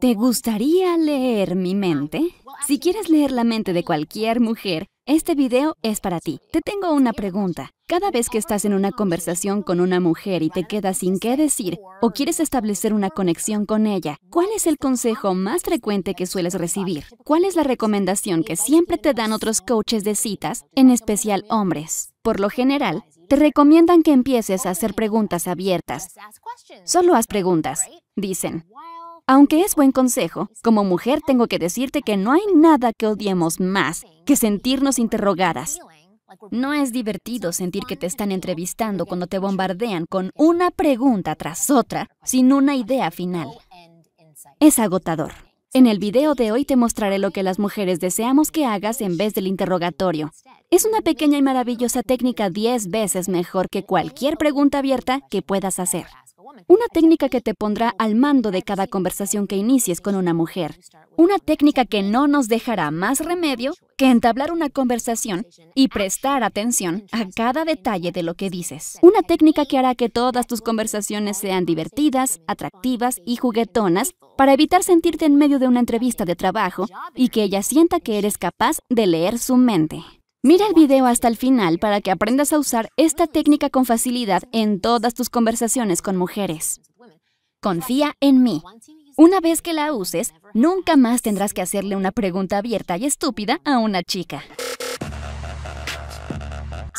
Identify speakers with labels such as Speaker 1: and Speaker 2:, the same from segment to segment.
Speaker 1: ¿Te gustaría leer mi mente? Si quieres leer la mente de cualquier mujer, este video es para ti. Te tengo una pregunta. Cada vez que estás en una conversación con una mujer y te quedas sin qué decir o quieres establecer una conexión con ella, ¿cuál es el consejo más frecuente que sueles recibir? ¿Cuál es la recomendación que siempre te dan otros coaches de citas, en especial hombres? Por lo general, te recomiendan que empieces a hacer preguntas abiertas. Solo haz preguntas. Dicen, aunque es buen consejo, como mujer tengo que decirte que no hay nada que odiemos más que sentirnos interrogadas. No es divertido sentir que te están entrevistando cuando te bombardean con una pregunta tras otra sin una idea final. Es agotador. En el video de hoy te mostraré lo que las mujeres deseamos que hagas en vez del interrogatorio. Es una pequeña y maravillosa técnica 10 veces mejor que cualquier pregunta abierta que puedas hacer. Una técnica que te pondrá al mando de cada conversación que inicies con una mujer. Una técnica que no nos dejará más remedio que entablar una conversación y prestar atención a cada detalle de lo que dices. Una técnica que hará que todas tus conversaciones sean divertidas, atractivas y juguetonas para evitar sentirte en medio de una entrevista de trabajo y que ella sienta que eres capaz de leer su mente. Mira el video hasta el final para que aprendas a usar esta técnica con facilidad en todas tus conversaciones con mujeres. Confía en mí. Una vez que la uses, nunca más tendrás que hacerle una pregunta abierta y estúpida a una chica.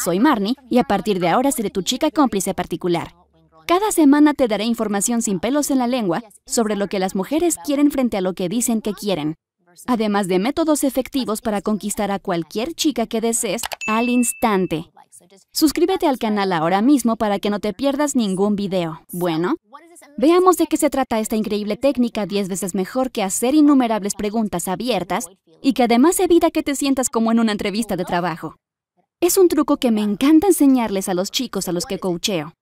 Speaker 1: Soy Marnie y a partir de ahora seré tu chica cómplice particular. Cada semana te daré información sin pelos en la lengua sobre lo que las mujeres quieren frente a lo que dicen que quieren además de métodos efectivos para conquistar a cualquier chica que desees al instante. Suscríbete al canal ahora mismo para que no te pierdas ningún video. Bueno, veamos de qué se trata esta increíble técnica 10 veces mejor que hacer innumerables preguntas abiertas y que además evita que te sientas como en una entrevista de trabajo. Es un truco que me encanta enseñarles a los chicos a los que coacheo.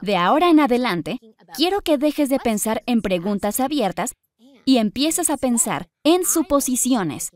Speaker 1: De ahora en adelante, quiero que dejes de pensar en preguntas abiertas y empiezas a pensar en suposiciones,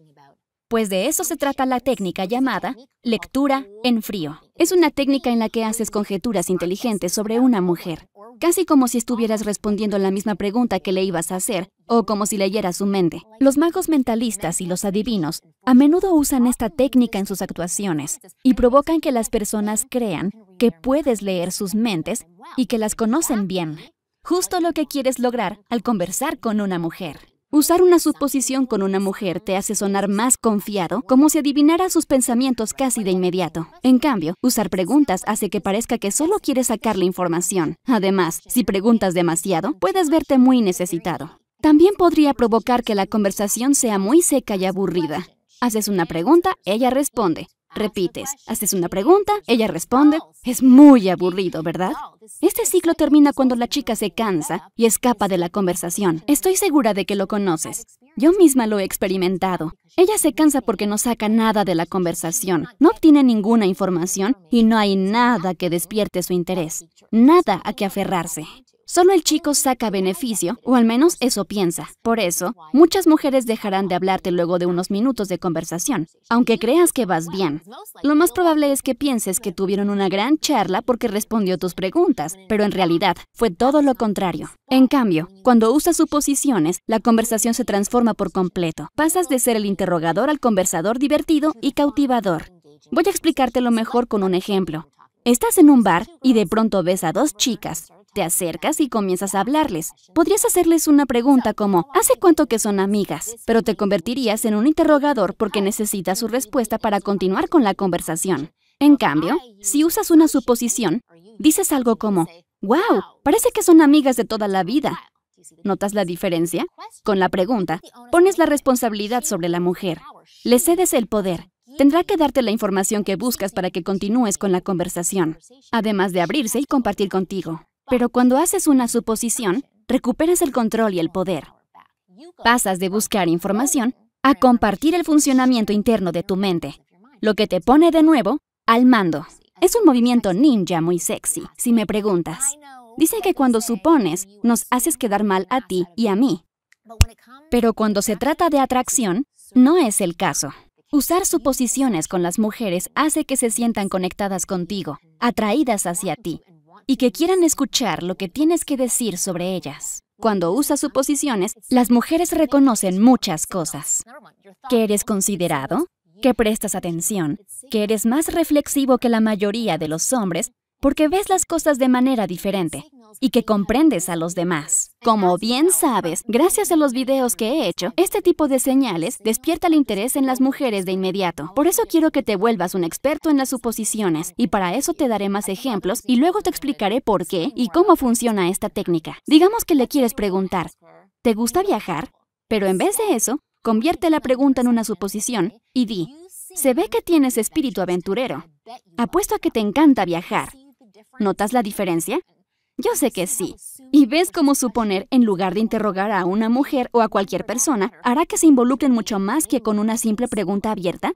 Speaker 1: pues de eso se trata la técnica llamada lectura en frío. Es una técnica en la que haces conjeturas inteligentes sobre una mujer, casi como si estuvieras respondiendo la misma pregunta que le ibas a hacer o como si leyeras su mente. Los magos mentalistas y los adivinos a menudo usan esta técnica en sus actuaciones y provocan que las personas crean que puedes leer sus mentes y que las conocen bien. Justo lo que quieres lograr al conversar con una mujer. Usar una suposición con una mujer te hace sonar más confiado, como si adivinara sus pensamientos casi de inmediato. En cambio, usar preguntas hace que parezca que solo quieres sacar la información. Además, si preguntas demasiado, puedes verte muy necesitado. También podría provocar que la conversación sea muy seca y aburrida. Haces una pregunta, ella responde. Repites, haces una pregunta, ella responde. Es muy aburrido, ¿verdad? Este ciclo termina cuando la chica se cansa y escapa de la conversación. Estoy segura de que lo conoces. Yo misma lo he experimentado. Ella se cansa porque no saca nada de la conversación, no obtiene ninguna información y no hay nada que despierte su interés, nada a que aferrarse. Solo el chico saca beneficio, o al menos eso piensa. Por eso, muchas mujeres dejarán de hablarte luego de unos minutos de conversación, aunque creas que vas bien. Lo más probable es que pienses que tuvieron una gran charla porque respondió tus preguntas, pero en realidad fue todo lo contrario. En cambio, cuando usas suposiciones, la conversación se transforma por completo. Pasas de ser el interrogador al conversador divertido y cautivador. Voy a explicártelo mejor con un ejemplo. Estás en un bar y de pronto ves a dos chicas. Te acercas y comienzas a hablarles. Podrías hacerles una pregunta como, ¿hace cuánto que son amigas? Pero te convertirías en un interrogador porque necesitas su respuesta para continuar con la conversación. En cambio, si usas una suposición, dices algo como, ¡Wow! Parece que son amigas de toda la vida. ¿Notas la diferencia? Con la pregunta, pones la responsabilidad sobre la mujer. Le cedes el poder. Tendrá que darte la información que buscas para que continúes con la conversación, además de abrirse y compartir contigo. Pero cuando haces una suposición, recuperas el control y el poder. Pasas de buscar información a compartir el funcionamiento interno de tu mente, lo que te pone de nuevo al mando. Es un movimiento ninja muy sexy, si me preguntas. Dice que cuando supones, nos haces quedar mal a ti y a mí. Pero cuando se trata de atracción, no es el caso. Usar suposiciones con las mujeres hace que se sientan conectadas contigo, atraídas hacia ti, y que quieran escuchar lo que tienes que decir sobre ellas. Cuando usas suposiciones, las mujeres reconocen muchas cosas. Que eres considerado, que prestas atención, que eres más reflexivo que la mayoría de los hombres porque ves las cosas de manera diferente y que comprendes a los demás. Como bien sabes, gracias a los videos que he hecho, este tipo de señales despierta el interés en las mujeres de inmediato. Por eso quiero que te vuelvas un experto en las suposiciones y para eso te daré más ejemplos y luego te explicaré por qué y cómo funciona esta técnica. Digamos que le quieres preguntar, ¿te gusta viajar? Pero en vez de eso, convierte la pregunta en una suposición y di, se ve que tienes espíritu aventurero. Apuesto a que te encanta viajar. ¿Notas la diferencia? Yo sé que sí. Y ves cómo suponer, en lugar de interrogar a una mujer o a cualquier persona, hará que se involucren mucho más que con una simple pregunta abierta.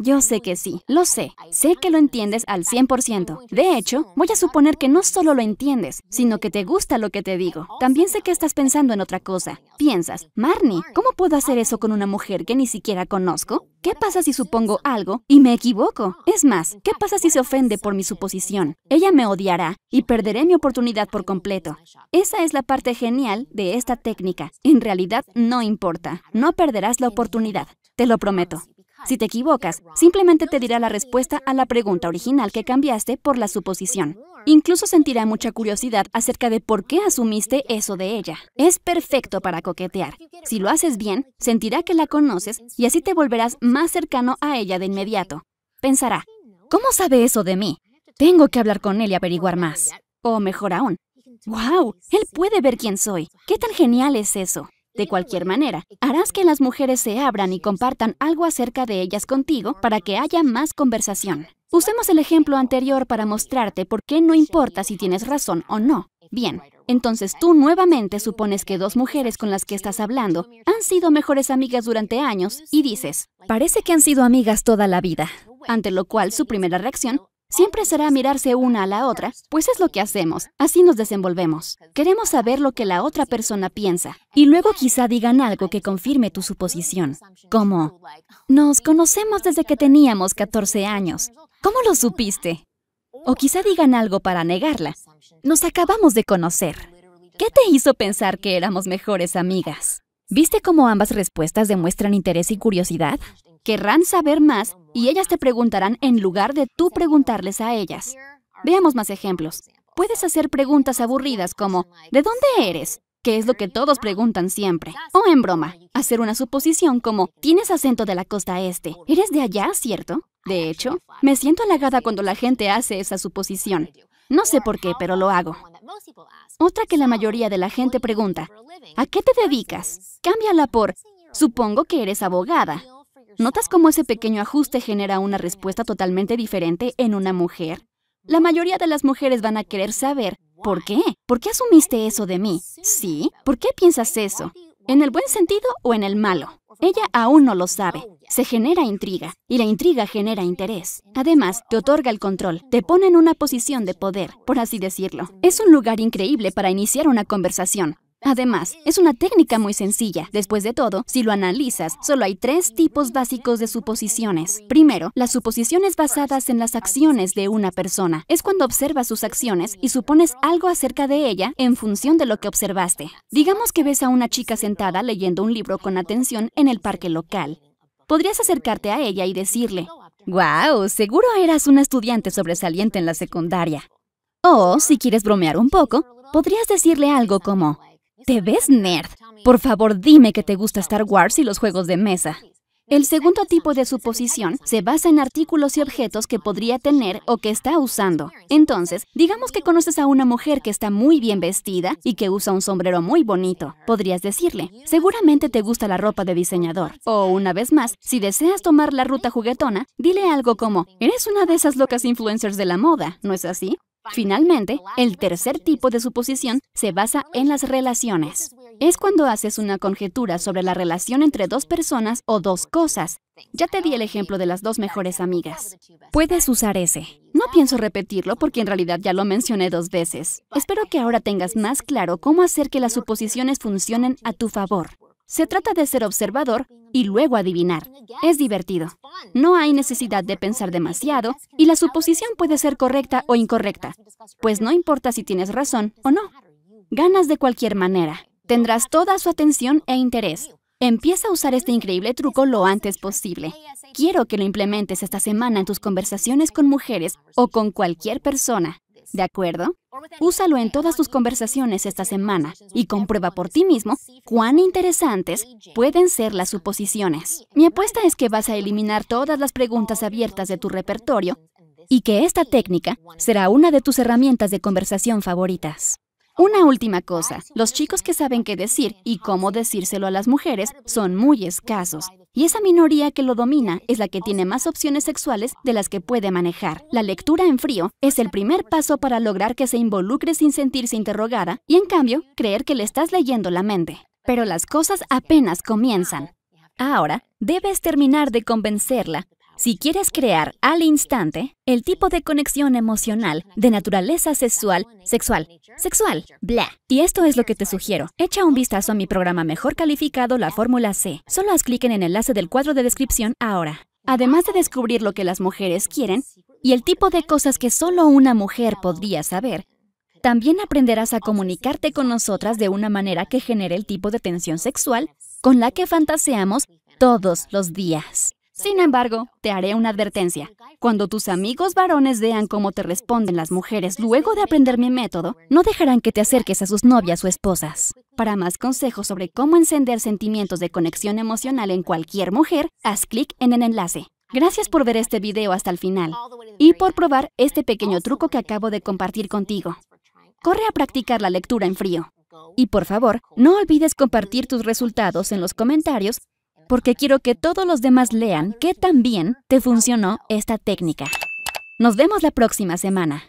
Speaker 1: Yo sé que sí, lo sé. Sé que lo entiendes al 100%. De hecho, voy a suponer que no solo lo entiendes, sino que te gusta lo que te digo. También sé que estás pensando en otra cosa. Piensas, Marnie, ¿cómo puedo hacer eso con una mujer que ni siquiera conozco? ¿Qué pasa si supongo algo y me equivoco? Es más, ¿qué pasa si se ofende por mi suposición? Ella me odiará y perderé mi oportunidad por completo. Esa es la parte genial de esta técnica. En realidad, no importa. No perderás la oportunidad. Te lo prometo. Si te equivocas, simplemente te dirá la respuesta a la pregunta original que cambiaste por la suposición. Incluso sentirá mucha curiosidad acerca de por qué asumiste eso de ella. Es perfecto para coquetear. Si lo haces bien, sentirá que la conoces y así te volverás más cercano a ella de inmediato. Pensará, ¿cómo sabe eso de mí? Tengo que hablar con él y averiguar más. O mejor aún, ¡Wow! Él puede ver quién soy. ¿Qué tan genial es eso? De cualquier manera, harás que las mujeres se abran y compartan algo acerca de ellas contigo para que haya más conversación. Usemos el ejemplo anterior para mostrarte por qué no importa si tienes razón o no. Bien, entonces tú nuevamente supones que dos mujeres con las que estás hablando han sido mejores amigas durante años y dices, parece que han sido amigas toda la vida, ante lo cual su primera reacción Siempre será mirarse una a la otra, pues es lo que hacemos, así nos desenvolvemos. Queremos saber lo que la otra persona piensa y luego quizá digan algo que confirme tu suposición, como, nos conocemos desde que teníamos 14 años. ¿Cómo lo supiste? O quizá digan algo para negarla. Nos acabamos de conocer. ¿Qué te hizo pensar que éramos mejores amigas? ¿Viste cómo ambas respuestas demuestran interés y curiosidad? Querrán saber más y ellas te preguntarán en lugar de tú preguntarles a ellas. Veamos más ejemplos. Puedes hacer preguntas aburridas como, ¿de dónde eres? que es lo que todos preguntan siempre. O en broma, hacer una suposición como, tienes acento de la costa este, ¿eres de allá, cierto? De hecho, me siento halagada cuando la gente hace esa suposición. No sé por qué, pero lo hago. Otra que la mayoría de la gente pregunta, ¿a qué te dedicas? Cámbiala por, supongo que eres abogada, ¿Notas cómo ese pequeño ajuste genera una respuesta totalmente diferente en una mujer? La mayoría de las mujeres van a querer saber, ¿por qué? ¿Por qué asumiste eso de mí? ¿Sí? ¿Por qué piensas eso? ¿En el buen sentido o en el malo? Ella aún no lo sabe. Se genera intriga y la intriga genera interés. Además, te otorga el control, te pone en una posición de poder, por así decirlo. Es un lugar increíble para iniciar una conversación, Además, es una técnica muy sencilla. Después de todo, si lo analizas, solo hay tres tipos básicos de suposiciones. Primero, las suposiciones basadas en las acciones de una persona. Es cuando observas sus acciones y supones algo acerca de ella en función de lo que observaste. Digamos que ves a una chica sentada leyendo un libro con atención en el parque local. Podrías acercarte a ella y decirle, ¡Guau! Seguro eras una estudiante sobresaliente en la secundaria. O, si quieres bromear un poco, podrías decirle algo como, te ves nerd. Por favor, dime que te gusta Star Wars y los juegos de mesa. El segundo tipo de suposición se basa en artículos y objetos que podría tener o que está usando. Entonces, digamos que conoces a una mujer que está muy bien vestida y que usa un sombrero muy bonito. Podrías decirle, seguramente te gusta la ropa de diseñador. O una vez más, si deseas tomar la ruta juguetona, dile algo como, eres una de esas locas influencers de la moda, ¿no es así? Finalmente, el tercer tipo de suposición se basa en las relaciones. Es cuando haces una conjetura sobre la relación entre dos personas o dos cosas. Ya te di el ejemplo de las dos mejores amigas. Puedes usar ese. No pienso repetirlo porque en realidad ya lo mencioné dos veces. Espero que ahora tengas más claro cómo hacer que las suposiciones funcionen a tu favor. Se trata de ser observador y luego adivinar. Es divertido. No hay necesidad de pensar demasiado y la suposición puede ser correcta o incorrecta, pues no importa si tienes razón o no. Ganas de cualquier manera. Tendrás toda su atención e interés. Empieza a usar este increíble truco lo antes posible. Quiero que lo implementes esta semana en tus conversaciones con mujeres o con cualquier persona. ¿De acuerdo? Úsalo en todas tus conversaciones esta semana y comprueba por ti mismo cuán interesantes pueden ser las suposiciones. Mi apuesta es que vas a eliminar todas las preguntas abiertas de tu repertorio y que esta técnica será una de tus herramientas de conversación favoritas. Una última cosa, los chicos que saben qué decir y cómo decírselo a las mujeres son muy escasos, y esa minoría que lo domina es la que tiene más opciones sexuales de las que puede manejar. La lectura en frío es el primer paso para lograr que se involucre sin sentirse interrogada y en cambio creer que le estás leyendo la mente. Pero las cosas apenas comienzan. Ahora, debes terminar de convencerla si quieres crear al instante el tipo de conexión emocional de naturaleza sexual, sexual, sexual, bla. Y esto es lo que te sugiero. Echa un vistazo a mi programa mejor calificado, la fórmula C. Solo haz clic en el enlace del cuadro de descripción ahora. Además de descubrir lo que las mujeres quieren y el tipo de cosas que solo una mujer podría saber, también aprenderás a comunicarte con nosotras de una manera que genere el tipo de tensión sexual con la que fantaseamos todos los días. Sin embargo, te haré una advertencia. Cuando tus amigos varones vean cómo te responden las mujeres luego de aprender mi método, no dejarán que te acerques a sus novias o esposas. Para más consejos sobre cómo encender sentimientos de conexión emocional en cualquier mujer, haz clic en el enlace. Gracias por ver este video hasta el final y por probar este pequeño truco que acabo de compartir contigo. Corre a practicar la lectura en frío. Y por favor, no olvides compartir tus resultados en los comentarios porque quiero que todos los demás lean que también te funcionó esta técnica. Nos vemos la próxima semana.